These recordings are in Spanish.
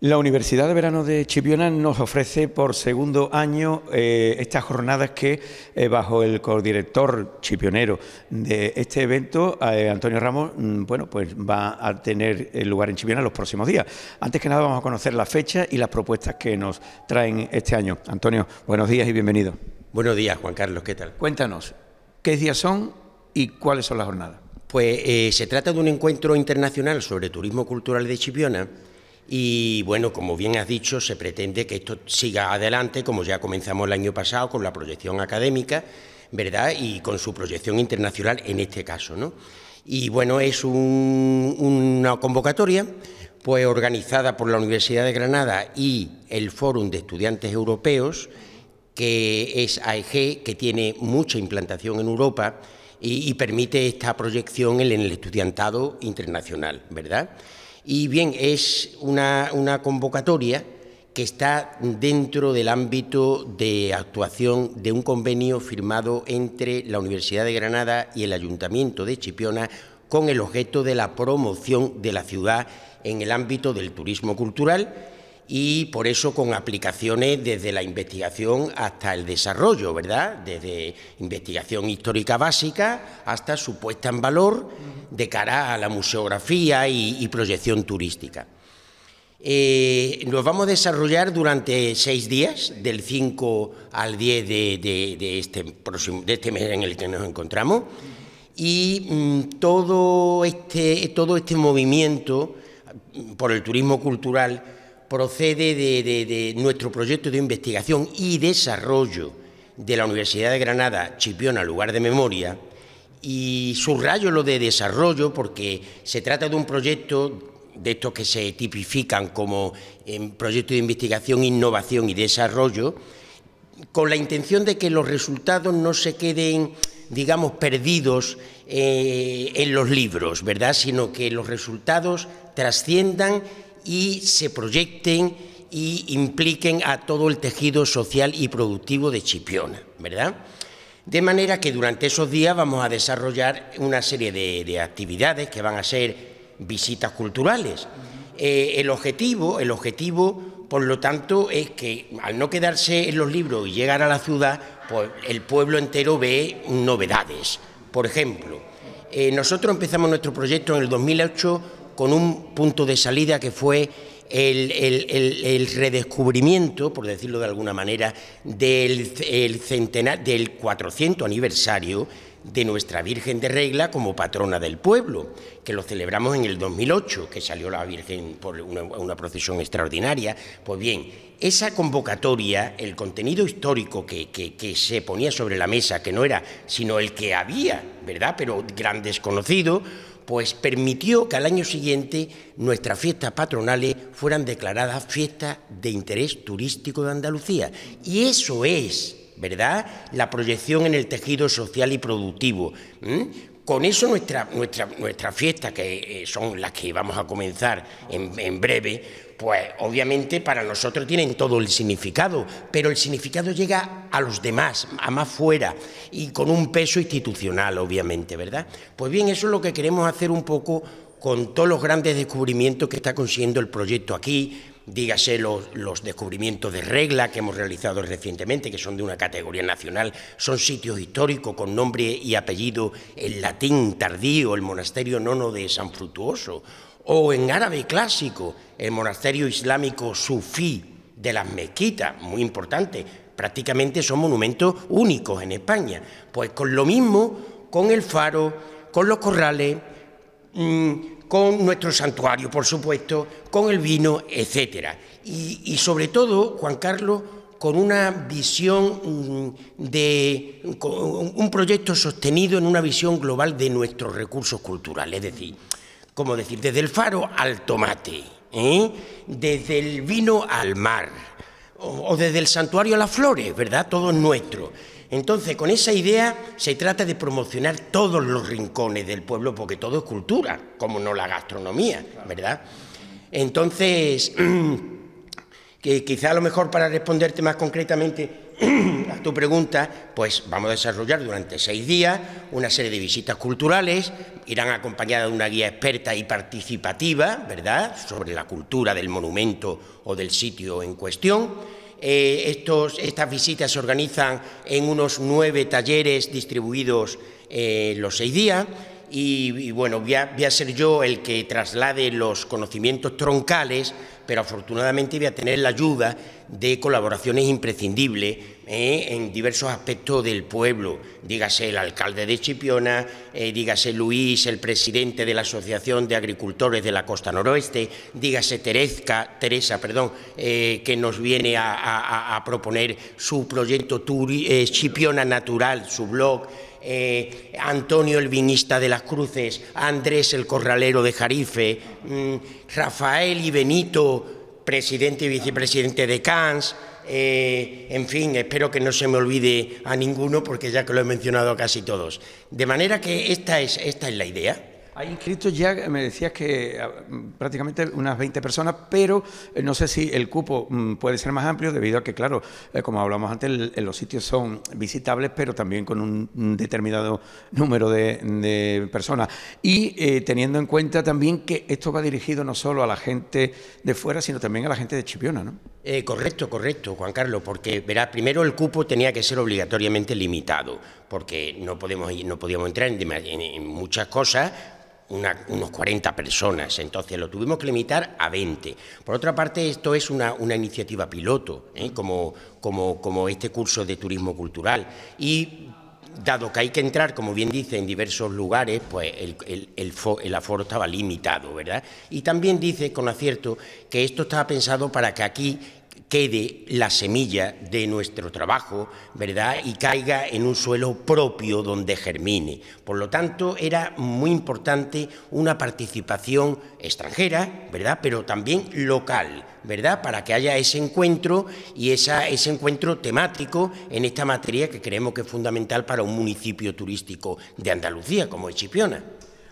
La Universidad de Verano de Chipiona nos ofrece por segundo año eh, estas jornadas que, eh, bajo el codirector chipionero de este evento, eh, Antonio Ramos, mm, bueno, pues va a tener lugar en Chipiona los próximos días. Antes que nada, vamos a conocer la fecha y las propuestas que nos traen este año. Antonio, buenos días y bienvenido. Buenos días, Juan Carlos, ¿qué tal? Cuéntanos, ¿qué días son y cuáles son las jornadas? Pues se trata de un encuentro internacional sobre turismo cultural de Chipiona y bueno, como bien has dicho, se pretende que esto siga adelante, como ya comenzamos el año pasado con la proyección académica, ¿verdad? Y con su proyección internacional en este caso, ¿no? Y bueno, es una convocatoria pues organizada por la Universidad de Granada y el Fórum de Estudiantes Europeos, que es AEG, que tiene mucha implantación en Europa y, y permite esta proyección en el estudiantado internacional, ¿verdad? Y bien, es una, convocatoria que está dentro del ámbito de actuación de un convenio firmado entre la Universidad de Granada y el Ayuntamiento de Chipiona con el objeto de la promoción de la ciudad en el ámbito del turismo cultural y por eso con aplicaciones desde la investigación hasta el desarrollo, ¿verdad? Desde investigación histórica básica hasta su puesta en valor de cara a la museografía y, proyección turística. Eh, nos vamos a desarrollar durante seis días, del 5 al 10 este de, este mes en el que nos encontramos, y mm, todo, este, todo este movimiento por el turismo cultural procede de, nuestro proyecto de investigación y desarrollo de la Universidad de Granada, Chipiona, lugar de memoria, y subrayo lo de desarrollo porque se trata de un proyecto de estos que se tipifican como em, proyecto de investigación, innovación y desarrollo, con la intención de que los resultados no se queden, digamos, perdidos eh, en los libros, ¿verdad? Sino que los resultados trasciendan y se proyecten y impliquen a todo el tejido social y productivo de Chipiona, ¿verdad? De manera que durante esos días vamos a desarrollar una serie de, actividades que van a ser visitas culturales. Eh, el, objetivo, el objetivo, por lo tanto, es que al no quedarse en los libros y llegar a la ciudad, pues, el pueblo entero ve novedades. Por ejemplo, eh, nosotros empezamos nuestro proyecto en el 2008 con un punto de salida que fue el, redescubrimiento, por decirlo de alguna manera, del, del 400 aniversario de nuestra Virgen de Regla como patrona del pueblo, que lo celebramos en el 2008, que salió la Virgen por una, procesión extraordinaria. Pues bien, esa convocatoria, el contenido histórico que se ponía sobre la mesa, que no era sino el que había, ¿verdad? Pero gran desconocido, pues permitió que al año siguiente nuestras fiestas patronales fueran declaradas fiestas de interés turístico de Andalucía. Y eso es, ¿verdad?, la proyección en el tejido social y productivo. Con eso nuestra, nuestra, nuestra fiesta, que eh, son las que vamos a comenzar en, en breve, pues obviamente para nosotros tienen todo el significado, pero el significado llega a los demás, a más fuera, y con un peso institucional, obviamente, ¿verdad? Pues bien, eso es lo que queremos hacer un poco con todos los grandes descubrimientos que está consiguiendo el proyecto aquí, dígase los, descubrimientos de regla que hemos realizado recientemente, que son de una categoría nacional, son sitios históricos con nombre y apellido en latín tardío, el monasterio nono de San Frutuoso, o en árabe clásico, el monasterio islámico sufí de las mezquitas, muy importante, prácticamente son monumentos únicos en España. Pues con lo mismo, con el faro, con los corrales, mm, con nuestro santuario, por supuesto, con el vino, etc. Y, sobre todo, Juan Carlos, con una visión mm, de un proyecto sostenido en una visión global de nuestros recursos culturales, es decir, como decir, desde el faro al tomate, ¿eh? desde el vino al mar, o, o desde el santuario a las flores, ¿verdad? Todo es nuestro. Entonces, con esa idea se trata de promocionar todos los rincones del pueblo, porque todo es cultura, como no la gastronomía, ¿verdad? Entonces, que quizá a lo mejor para responderte más concretamente a tu pregunta, pues vamos a desarrollar durante seis días una serie de visitas culturales, irán acompañadas de una guía experta y participativa, ¿verdad?, sobre la cultura del monumento o del sitio en cuestión eh, estas visitas se organizan en unos nueve talleres distribuidos eh, los seis días. Y, bueno, voy a, ser yo el que traslade los conocimientos troncales pero afortunadamente voy a tener la ayuda de colaboraciones imprescindibles ¿eh? en diversos aspectos del pueblo. Dígase el alcalde de Chipiona, eh, dígase Luis, el presidente de la Asociación de Agricultores de la Costa Noroeste, dígase Teresa, perdón, eh, que nos viene a, proponer su proyecto Chipiona Natural, su blog. Eh, Antonio el vinista de las cruces, Andrés el corralero de Jarife, mm, Rafael y Benito, presidente y vicepresidente de Cannes. Eh, en fin, espero que no se me olvide a ninguno porque ya que lo he mencionado a casi todos. De manera que esta es, esta es la idea. Hay inscritos ya, me decías que ah, prácticamente unas 20 personas, pero eh, no sé si el cupo mm, puede ser más amplio debido a que, claro, eh, como hablamos antes, eh, los sitios son visitables, pero también con un determinado número de, personas. Y teniendo en cuenta también que esto va dirigido no solo a la gente de fuera, sino también a la gente de Chipiona, ¿no? correcto, correcto, Juan Carlos, porque verá, primero el cupo tenía que ser obligatoriamente limitado, porque no, podemos, no podíamos entrar en muchas cosas una, unos 40 personas, entonces lo tuvimos que limitar a 20. Por otra parte, esto es una, iniciativa piloto, ¿eh? como, como, este curso de turismo cultural. Y dado que hay que entrar, como bien dice, en diversos lugares, pues el, el, el, aforo estaba limitado, ¿verdad? Y también dice, con acierto, que esto estaba pensado para que aquí quede la semilla de nuestro trabajo, ¿verdad? Y caiga en un suelo propio donde germine. Por lo tanto, era muy importante una participación extranjera, ¿verdad? Pero también local, ¿verdad? Para que haya ese encuentro y ese encuentro temático en esta materia que creemos que es fundamental para un municipio turístico de Andalucía como Chipiona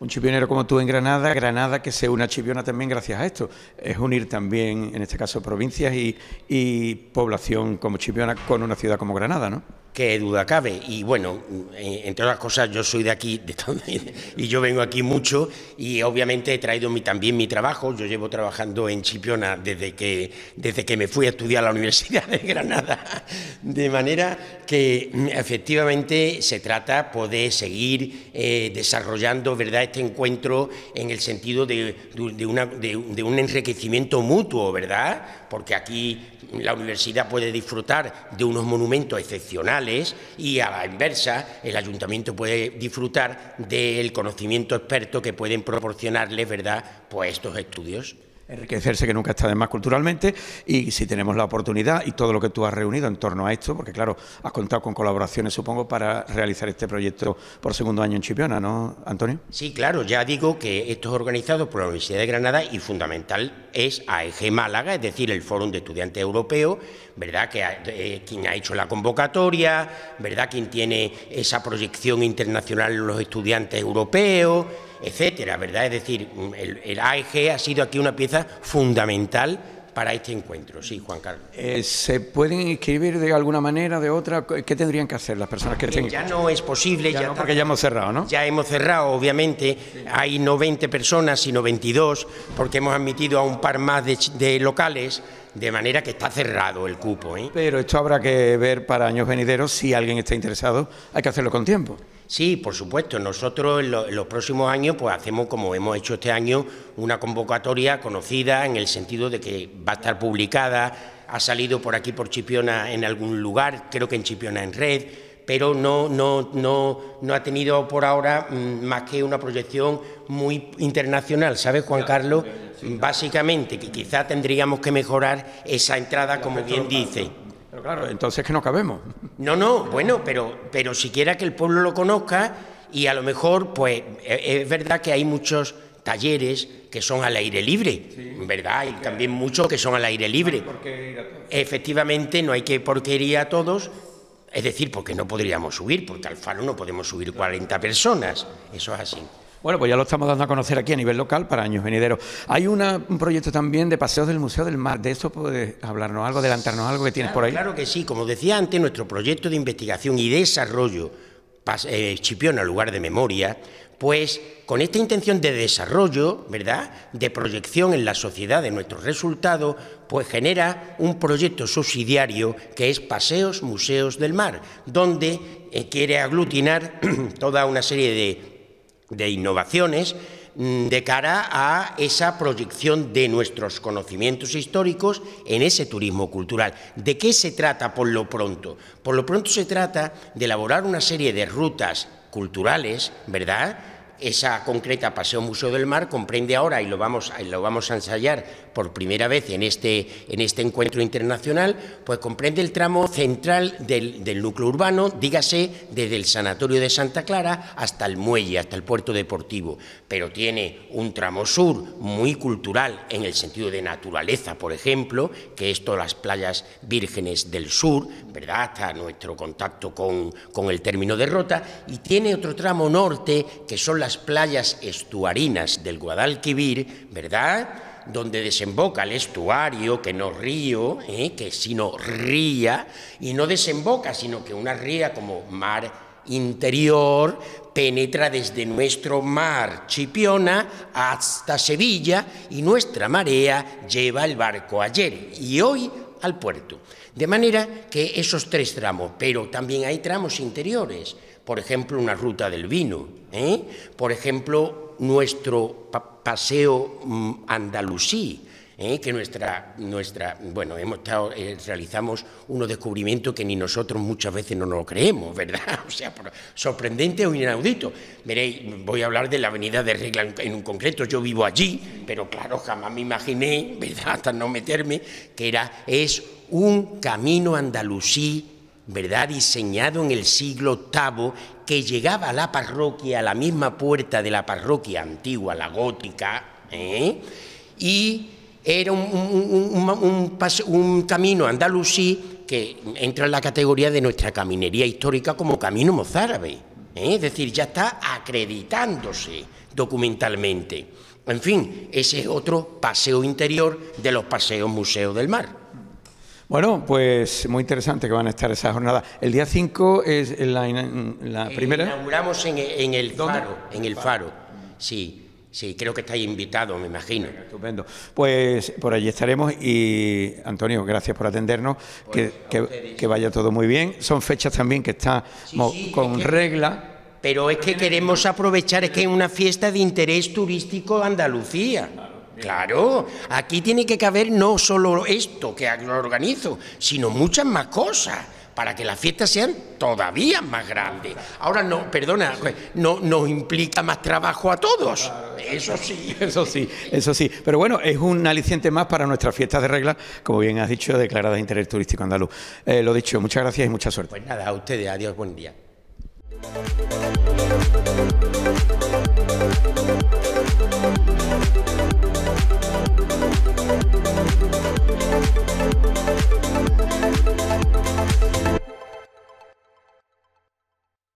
un chipionero como tú en Granada, Granada que se una a Chipiona también gracias a esto, es unir también, en este caso, provincias y, y población como Chipiona con una ciudad como Granada, ¿no? Qué duda cabe. Y bueno, eh, entre otras cosas, yo soy de aquí y yo vengo aquí mucho y obviamente he traído mi, también mi trabajo. Yo llevo trabajando en Chipiona desde que, desde que me fui a estudiar a la Universidad de Granada. De manera que mm, efectivamente se trata de seguir eh, desarrollando ¿verdad? este encuentro en el sentido de, de un enriquecimiento mutuo, ¿verdad? Porque aquí la universidad puede disfrutar de unos monumentos excepcionales y a la inversa el ayuntamiento puede disfrutar del conocimiento experto que pueden proporcionarles, ¿verdad?, pues estos estudios enriquecerse que nunca está de más culturalmente y si tenemos la oportunidad y todo lo que tú has reunido en torno a esto, porque claro, has contado con colaboraciones supongo para realizar este proyecto por segundo año en Chipiona, ¿no, Antonio? Sí, claro, ya digo que esto es organizado por la Universidad de Granada y fundamental es AEG Málaga, es decir, el Fórum de Estudiantes Europeos, ¿verdad? Que eh, quien ha hecho la convocatoria, ¿verdad? Quien tiene esa proyección internacional en los estudiantes europeos, etcétera, ¿verdad? Es decir, mm, el, el, AEG ha sido aquí una pieza fundamental para este encuentro. Sí, Juan Carlos. Eh, ¿Se pueden inscribir de alguna manera, de otra? ¿Qué tendrían que hacer las personas que Ya no es posible. Ya, porque ya hemos cerrado, ¿no? Ya hemos cerrado, obviamente. Hay no 20 personas, sino 22, porque hemos admitido a un par más de, locales. De manera que está cerrado el cupo. ¿eh? Pero esto habrá que ver para años venideros. Si alguien está interesado, hay que hacerlo con tiempo. Sí, por supuesto. Nosotros en, los próximos años pues hacemos, como hemos hecho este año, una convocatoria conocida en el sentido de que va a estar publicada, ha salido por aquí por Chipiona en algún lugar, creo que en Chipiona en red, pero no, no, no, no ha tenido por ahora mm, más que una proyección muy internacional, ¿sabes, Juan Carlos? Básicamente, que quizá tendríamos que mejorar esa entrada, como bien dice claro, entonces que no cabemos. No, no, bueno, pero, pero siquiera que el pueblo lo conozca y a lo mejor, pues, e, es verdad que hay muchos talleres que son al aire libre, ¿verdad? Y también muchos que son al aire libre. ir a todos. Efectivamente, no hay que porquería a todos, es decir, porque no podríamos subir, porque al faro no podemos subir 40 personas, eso es así. Bueno, pues ya lo estamos dando a conocer aquí a nivel local para años venideros. Hay un proyecto también de paseos del Museo del Mar. ¿De eso puedes hablarnos algo, adelantarnos algo que tienes por ahí? Claro que sí. Como decía antes, nuestro proyecto de investigación y desarrollo, eh, al lugar de memoria, pues con esta intención de desarrollo, ¿verdad?, de proyección en la sociedad de nuestros resultados, pues genera un proyecto subsidiario que es Paseos Museos del Mar, donde eh, quiere aglutinar toda una serie de de innovaciones mm, de cara a esa proyección de nuestros conocimientos históricos en ese turismo cultural. ¿De qué se trata por lo pronto? Por lo pronto se trata de elaborar una serie de rutas culturales, ¿verdad? esa concreta Paseo Museo del Mar comprende ahora, y lo vamos, lo vamos a ensayar por primera vez en este, en este encuentro internacional, pues comprende el tramo central del, núcleo urbano, dígase desde el Sanatorio de Santa Clara hasta el muelle, hasta el puerto deportivo, pero tiene un tramo sur muy cultural en el sentido de naturaleza, por ejemplo, que es todas las playas vírgenes del sur, ¿verdad? hasta nuestro contacto con, con el término de Rota, y tiene otro tramo norte que son las playas estuarinas del Guadalquivir, ¿verdad? Donde desemboca el estuario, que no río, ¿eh? que sino ría, y no desemboca, sino que una ría como mar interior penetra desde nuestro mar Chipiona hasta Sevilla y nuestra marea lleva el barco ayer y hoy al puerto. De manera que esos tres tramos, pero también hay tramos interiores por ejemplo, una ruta del vino, ¿eh? por ejemplo, nuestro paseo mm, andalusí, ¿eh? que nuestra, nuestra bueno, hemos estado, eh, realizamos unos descubrimientos que ni nosotros muchas veces no nos lo creemos, ¿verdad? O sea, sorprendente o inaudito. Veréis, voy a hablar de la avenida de Regla en, un concreto, yo vivo allí, pero claro, jamás me imaginé, ¿verdad?, hasta no meterme, que era, es un camino andalusí ¿verdad? Diseñado en el siglo VIII, que llegaba a la parroquia, a la misma puerta de la parroquia antigua, la gótica, ¿eh? y era un, camino andalusí que entra en la categoría de nuestra caminería histórica como camino mozárabe. ¿eh? Es decir, ya está acreditándose documentalmente. En fin, ese es otro paseo interior de los paseos museos del mar. Bueno, pues muy interesante que van a estar esas jornadas. El día 5 es la, la eh, primera. Inauguramos en, e, en el Faro, en el Faro, sí. Sí, creo que estáis invitados, me imagino. Estupendo. Pues por allí estaremos y Antonio, gracias por atendernos. que, vaya todo muy bien. Son fechas también que están con regla. Pero es que queremos aprovechar, es que es una fiesta de interés turístico Andalucía. Claro, aquí tiene que caber no solo esto que organizo, sino muchas más cosas para que las fiestas sean todavía más grandes. Ahora no, perdona, no nos implica más trabajo a todos. Eso sí. Eso sí, eso sí. Pero bueno, es un aliciente más para nuestras fiestas de regla, como bien has dicho, declaradas de interés turístico andaluz. Eh, lo dicho, muchas gracias y mucha suerte. Pues nada, a ustedes, adiós, buen día.